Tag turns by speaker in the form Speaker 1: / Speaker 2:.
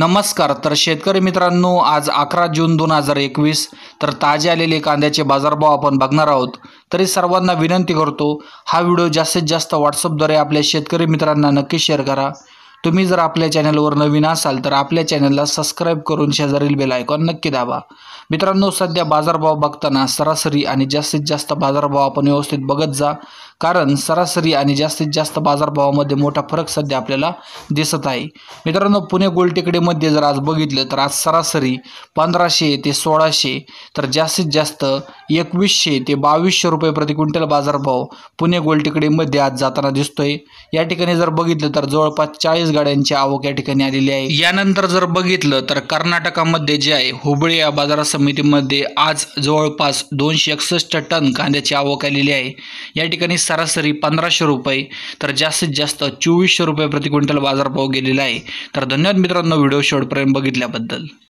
Speaker 1: नमस्कार तर शेतकरी मित्रांनो आज अकरा जून दोन हजार एकवीस तर ताजे आलेले कांद्याचे बाजारभाव आपण बघणार आहोत तरी सर्वांना विनंती करतो हा व्हिडिओ जास्तीत जास्त व्हॉट्सअपद्वारे आपल्या शेतकरी मित्रांना नक्की शेअर करा तुम्ही जर आपल्या चॅनलवर नवीन असाल तर आपल्या चॅनलला सबस्क्राईब करून शेजारील बेल आयकॉन नक्की दाबा मित्रांनो सध्या बाजारभाव बघताना सरासरी आणि जास्तीत जास्त बाजारभाव आपण व्यवस्थित बघत जा कारण सरासरी आणि जास्तीत जास्त बाजारभावामध्ये मोठा फरक सध्या आपल्याला दिसत आहे मित्रांनो पुणे गोलटेकडीमध्ये जर आज बघितलं तर आज सरासरी पंधराशे ते सोळाशे तर जास्तीत जास्त एकवीसशे ते बावीसशे रुपये प्रति क्विंटल बाजारभाव पुणे गोलटेकडीमध्ये आज जाताना दिसतोय या ठिकाणी जर बघितलं तर जवळपास चाळीस पंचेचाळीस गाड्यांची आवक या ठिकाणी आलेली आहे यानंतर जर बघितलं तर कर्नाटकामध्ये जे आहे हुबळी या बाजार समितीमध्ये आज जवळपास दोनशे एकसष्ट टन कांद्याची आवक आलेली आहे या ठिकाणी सरासरी पंधराशे रुपये तर जास्तीत जास्त चोवीसशे रुपये प्रति क्विंटल बाजारभाव गेलेला आहे तर धन्यवाद मित्रांनो
Speaker 2: व्हिडिओ शेवटपर्यंत बघितल्याबद्दल